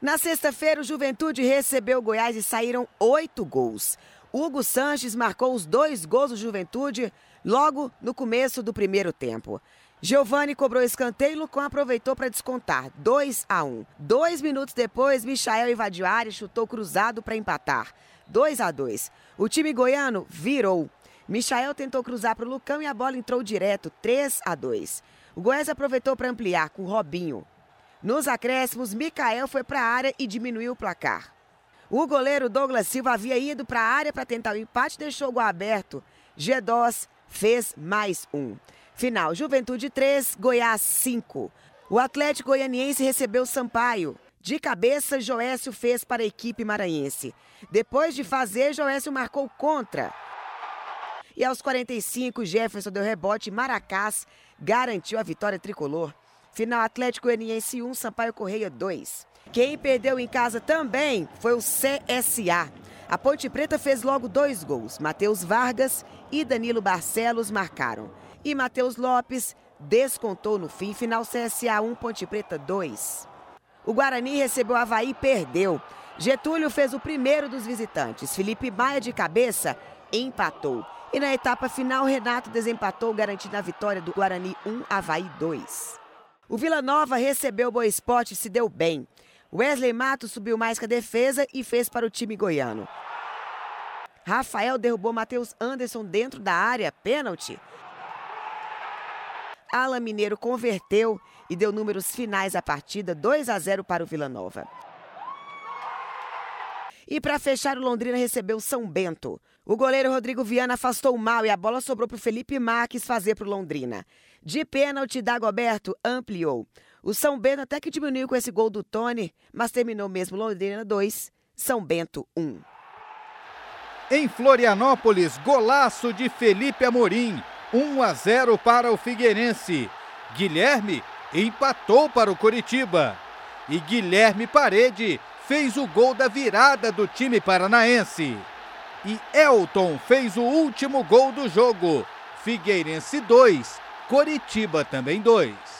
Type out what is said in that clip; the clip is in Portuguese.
Na sexta-feira, o Juventude recebeu o Goiás e saíram oito gols. Hugo Sanches marcou os dois gols do Juventude logo no começo do primeiro tempo. Giovani cobrou escanteio e Lucão aproveitou para descontar, 2 a 1. Um. Dois minutos depois, Michael invadiu a área e chutou cruzado para empatar, 2 a 2. O time goiano virou. Michael tentou cruzar para o Lucão e a bola entrou direto, 3 a 2. O Goiás aproveitou para ampliar com Robinho, nos acréscimos, Mikael foi para a área e diminuiu o placar. O goleiro Douglas Silva havia ido para a área para tentar o empate, deixou o gol aberto. G2 fez mais um. Final: Juventude 3, Goiás 5. O Atlético Goianiense recebeu Sampaio. De cabeça, Joécio fez para a equipe maranhense. Depois de fazer, Joécio marcou contra. E aos 45, Jefferson deu rebote e Maracás garantiu a vitória tricolor. Final Atlético Goianiense 1, Sampaio Correia 2. Quem perdeu em casa também foi o CSA. A Ponte Preta fez logo dois gols. Matheus Vargas e Danilo Barcelos marcaram. E Matheus Lopes descontou no fim. Final CSA 1, Ponte Preta 2. O Guarani recebeu o Havaí e perdeu. Getúlio fez o primeiro dos visitantes. Felipe Maia de cabeça empatou. E na etapa final, Renato desempatou, garantindo a vitória do Guarani 1, Havaí 2. O Vila Nova recebeu o Boa Esporte e se deu bem. Wesley Matos subiu mais que a defesa e fez para o time goiano. Rafael derrubou Matheus Anderson dentro da área, pênalti. Alan Mineiro converteu e deu números finais à partida 2 a 0 para o Vila Nova. E para fechar, o Londrina recebeu o São Bento. O goleiro Rodrigo Viana afastou mal e a bola sobrou para o Felipe Marques fazer para o Londrina. De pênalti, Dagoberto ampliou. O São Bento até que diminuiu com esse gol do Tony, mas terminou mesmo Londrina 2, São Bento 1. Em Florianópolis, golaço de Felipe Amorim. 1 a 0 para o Figueirense. Guilherme empatou para o Coritiba. E Guilherme Parede fez o gol da virada do time paranaense. E Elton fez o último gol do jogo. Figueirense 2, Coritiba também 2.